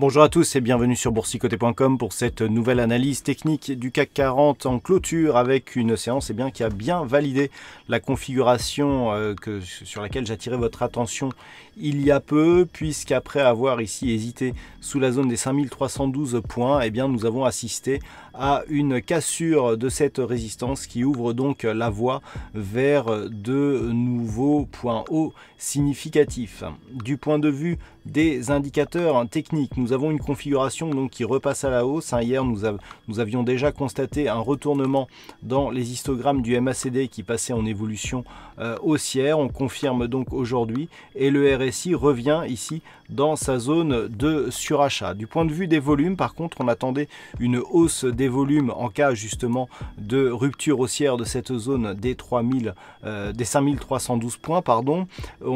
Bonjour à tous et bienvenue sur boursicoté.com pour cette nouvelle analyse technique du CAC 40 en clôture avec une séance eh bien, qui a bien validé la configuration euh, sur laquelle j'attirais votre attention il y a peu puisqu'après avoir ici hésité sous la zone des 5312 points, et eh bien, nous avons assisté à une cassure de cette résistance qui ouvre donc la voie vers de nouveaux points hauts significatifs. Du point de vue des indicateurs techniques, nous nous avons une configuration donc qui repasse à la hausse. Hein, hier, nous, avions déjà constaté un retournement dans les histogrammes du MACD qui passait en évolution euh, haussière. On confirme donc aujourd'hui et le RSI revient ici dans sa zone de surachat. Du point de vue des volumes, par contre, on attendait une hausse des volumes en cas justement de rupture haussière de cette zone des 3000, euh, des 5312 points, pardon. On,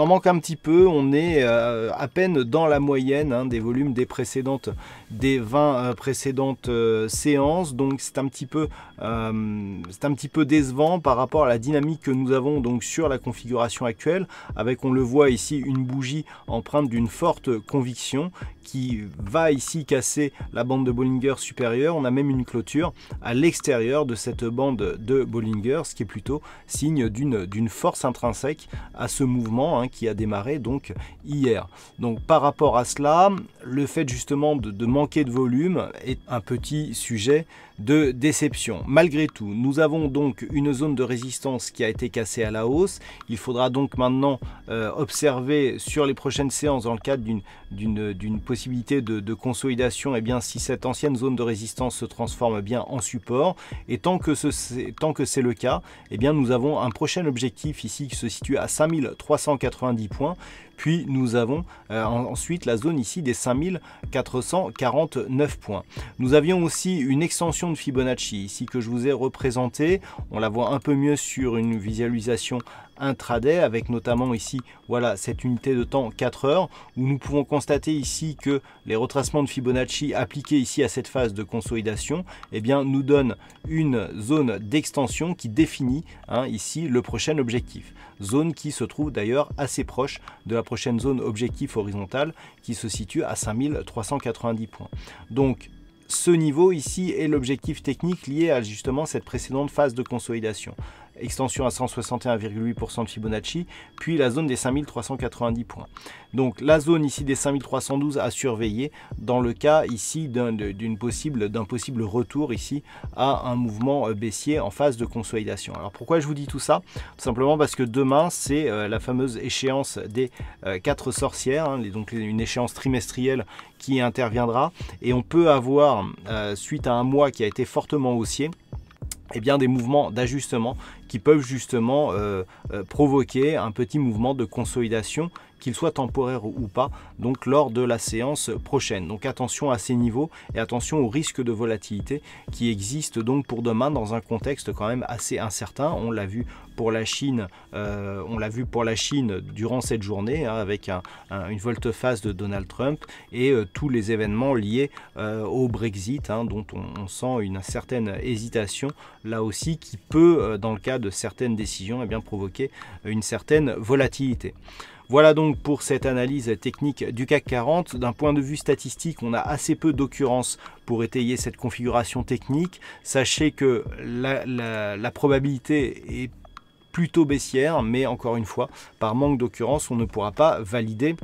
en manque un petit peu, on est euh, à peine dans la moyenne. Hein des volumes des précédentes, des 20 euh, précédentes euh, séances. Donc c'est un petit peu, euh, c'est un petit peu décevant par rapport à la dynamique que nous avons donc sur la configuration actuelle, avec on le voit ici une bougie empreinte d'une forte conviction qui va ici casser la bande de Bollinger supérieure. On a même une clôture à l'extérieur de cette bande de Bollinger, ce qui est plutôt signe d'une force intrinsèque à ce mouvement hein, qui a démarré donc hier. Donc par rapport à cela, le fait justement de, manquer de volume est un petit sujet de déception. Malgré tout, nous avons donc une zone de résistance qui a été cassée à la hausse. Il faudra donc maintenant euh, observer sur les prochaines séances dans le cadre d'une position possibilité de, consolidation, et eh bien, si cette ancienne zone de résistance se transforme bien en support, et tant que c'est le cas, et eh bien, nous avons un prochain objectif ici qui se situe à 5390 points, puis nous avons euh, ensuite la zone ici des 5449 points. Nous avions aussi une extension de Fibonacci ici que je vous ai représentée. On la voit un peu mieux sur une visualisation intraday avec notamment ici voilà cette unité de temps 4 heures où nous pouvons constater ici que les retracements de Fibonacci appliqués ici à cette phase de consolidation eh bien nous donnent une zone d'extension qui définit hein, ici le prochain objectif zone qui se trouve d'ailleurs assez proche de la prochaine zone objectif horizontale qui se situe à 5390 points donc ce niveau ici est l'objectif technique lié à justement cette précédente phase de consolidation extension à 161,8% de Fibonacci, puis la zone des 5390 points. Donc la zone ici des 5312 à surveiller dans le cas ici d'un possible, possible retour ici à un mouvement euh, baissier en phase de consolidation. Alors pourquoi je vous dis tout ça Tout simplement parce que demain c'est euh, la fameuse échéance des 4 euh, sorcières, hein, donc une échéance trimestrielle qui interviendra et on peut avoir suite à un mois qui a été fortement haussier eh bien, des mouvements d'ajustement qui peuvent justement euh, euh, provoquer un petit mouvement de consolidation qu'il soit temporaire ou pas, donc lors de la séance prochaine. Donc attention à ces niveaux et attention au risque de volatilité qui existe donc pour demain dans un contexte quand même assez incertain. On l'a vu pour la Chine, euh, on l'a vu pour la Chine durant cette journée hein, avec un, une volte-face de Donald Trump et tous les événements liés au Brexit, hein, dont on, sent une certaine hésitation là aussi qui peut, dans le cadre de certaines décisions et eh bien provoquer une certaine volatilité. Voilà donc pour cette analyse technique du CAC 40. D'un point de vue statistique, on a assez peu d'occurrences pour étayer cette configuration technique. Sachez que la, la probabilité est plutôt baissière, mais encore une fois, par manque d'occurrence, on ne pourra pas valider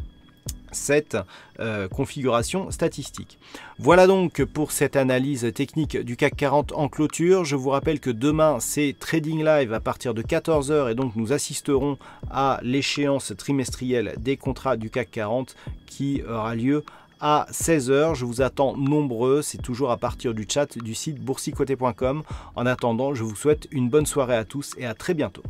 cette euh, configuration statistique. Voilà donc pour cette analyse technique du CAC 40 en clôture. Je vous rappelle que demain c'est Trading Live à partir de 14h et donc nous assisterons à l'échéance trimestrielle des contrats du CAC 40 qui aura lieu à 16h. Je vous attends nombreux, c'est toujours à partir du chat du site boursicoté.com. En attendant, je vous souhaite une bonne soirée à tous et à très bientôt.